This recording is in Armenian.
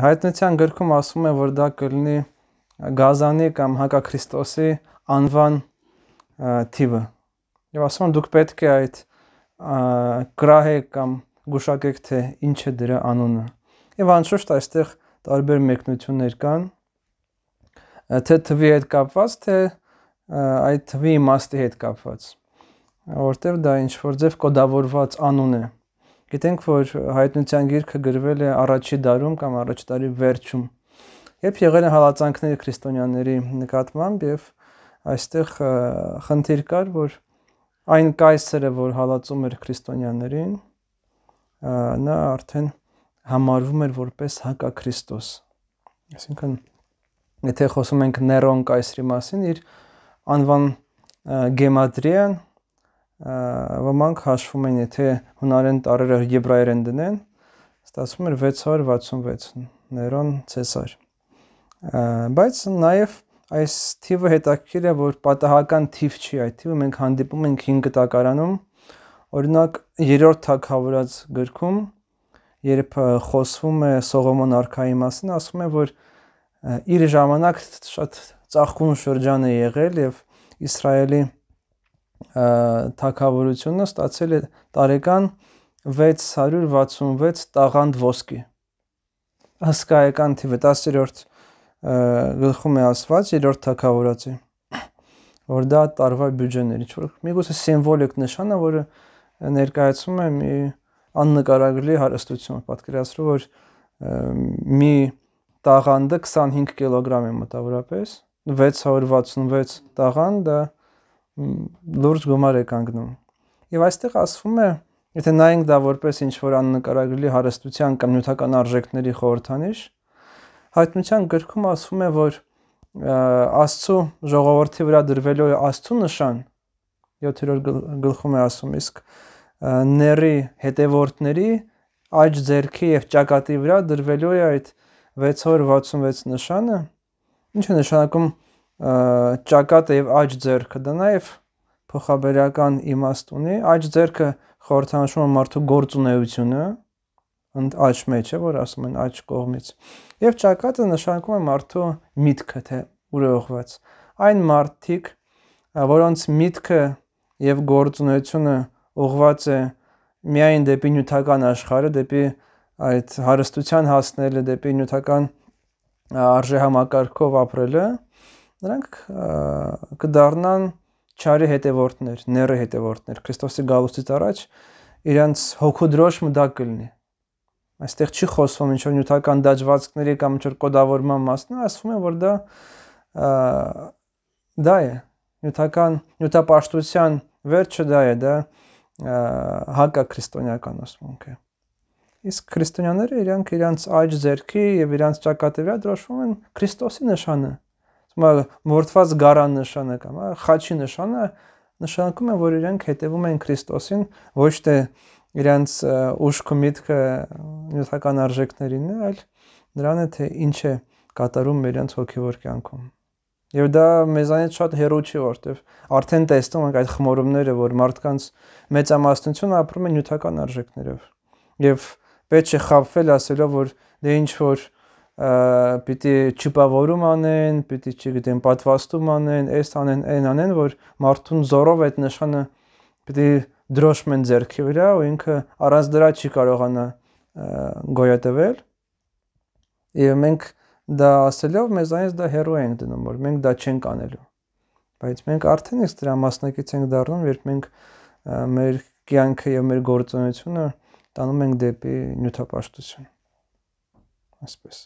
Հայտնության գրքում ասում է, որ դա կլինի Գազանի կամ Հակաքրիստոսի անվան տիպը։ Եվ ասում են դուք պետք է այդ գրահեք կամ գուշակեք թե ինչ է դրա անունը։ Եվ անշուշտ այստեղ տարբեր մեկնություններ կան թե թվի հետ կապված, թե այդ թվի իմաստի հետ կապված, որտեղ դա ինչ որ ձև կոդավորված անուն է։ Գիտենք, որ հայտնության գիրքը գրվել է առաջի դարում կամ առաջ դարի վերջում, երբ եղել են հալածանքները քրիստոնյաների նկատմամբ եւ այստեղ խնդիր կար, որ այն կայսրը, որ հալածում էր քրիստոնյաներին, նա արդեն համարվում էր որպես հակաքրիստոս։ Այսինքն եթե խոսում ենք Ներոն կայսրի մասին, իր անվան գեմատրիան ոմանք հաշվում են, եթե հունարեն տարերը եբրայերեն դնեն, ստացվում էր 666 ներոն Ցեսար։ Բայց նաև այս թիվը հետաքրքիր է, որ պատահական թիվ չի այդ թիվը, մենք հանդիպում ենք 5 տակարանում։ Օրինակ, երրորդ թագավորած գրքում, երբ խոսվում է Սողոմոն արքայի մասին, ասում է, որ իր ժամանակ շատ ծաղկուն շրջան է եղել եւ Իսրայելի և թակավորությունը ստացել է տարեկան 666 տաղանդ ոսկի։ Ըստ գայական թիվը 10-րդ գլխում է ասված 3-րդ թակավորացի, որ դա տարվա բյուջեն էր, ինչ որ միգուցե սիմվոլիկ նշան է, որը ներկայացում է մի աննկարագրելի հարստություն, պատկերացրու որ մի տաղանդը 25 կիլոգրամ է մոտավորապես 666 տաղան դա լուրջ գումար է կանգնում։ Եվ այստեղ ասվում է, եթե նայենք դա որպես ինչ որ աննկարագրելի հարստության կամ նյութական արժեքների խորհրդանիշ, հայտնության գրքում ասվում է, որ Աստծո ժողովրդի վրա դրվելու է Աստծո նշան 7-րդ գլխում է ասում, իսկ ների հետևորդների աջ ձերքի եւ ճակատի վրա դրվելու է այդ 666 նշանը, ինչը նշանակում է ճակատը եւ աջ ձեռքը դա նաեւ փոխաբերական իմաստ ունի աջ ձեռքը խորհրդանշում է մարդու գործունեությունը ընդ աջ մեջ է որ ասում են աջ կողմից եւ ճակատը նշանակում է մարդու միտքը թե ուրեղված այն մարդիկ որոնց միտքը եւ գործունեությունը ուղված է միայն դեպի նյութական աշխարհը դեպի այդ հարստության հասնելը դեպի նյութական արժեհամակարգով ապրելը նրանք կդառնան չարի հետևորդներ, ները հետևորդներ։ Քրիստոսի գալուստից առաջ իրանց հոգուդրոշը դա կլինի։ Այստեղ չի խոսվում ինչ-որ նյութական դաջվածքների կամ ինչ-որ կոդավորման մասն, ասվում է, որ դա դա է նյութական նյութապաշտության վերջը դա է, դա հակաքրիստոնեական ուսմունք է։ Իսկ քրիստոնյաները իրանք իրանց աճ ձերքի եւ իրանց ճակատի վրա դրոշվում են Քրիստոսի նշանը մորթված գարան նշանը կամ խաչի նշանը նշանակում է, որ իրենք հետևում են Քրիստոսին, ոչ թե իրենց ուշքը միտքը նյութական արժեքներին է, այլ նրան է, թե ինչ է կատարում իրենց հոգևոր կյանքում։ Եվ դա մեզանից շատ հեռու չի, որտեվ արդեն տեսնում ենք այդ խմորումները, որ մարդկանց մեծամասնությունը ապրում է նյութական արժեքներով։ Եվ պետք է խաբվել ասելով, որ դե ինչ որ պիտի չպավորում անեն, պիտի չգիտեմ պատվաստում անեն, այս անեն, այն անեն, որ մարդուն զորով այդ նշանը պիտի դրոշմեն ձեռքի վրա ու ինքը առանց դրա չի կարողանա գոյատևել։ Եվ մենք դա ասելով մեզանից դա հերո ենք դնում, որ մենք դա չենք անելու։ Բայց մենք արդեն էս դրա մասնակից ենք դառնում, երբ մենք մեր կյանքը եւ մեր գործունեությունը տանում ենք դեպի նյութապաշտություն։ Այսպես։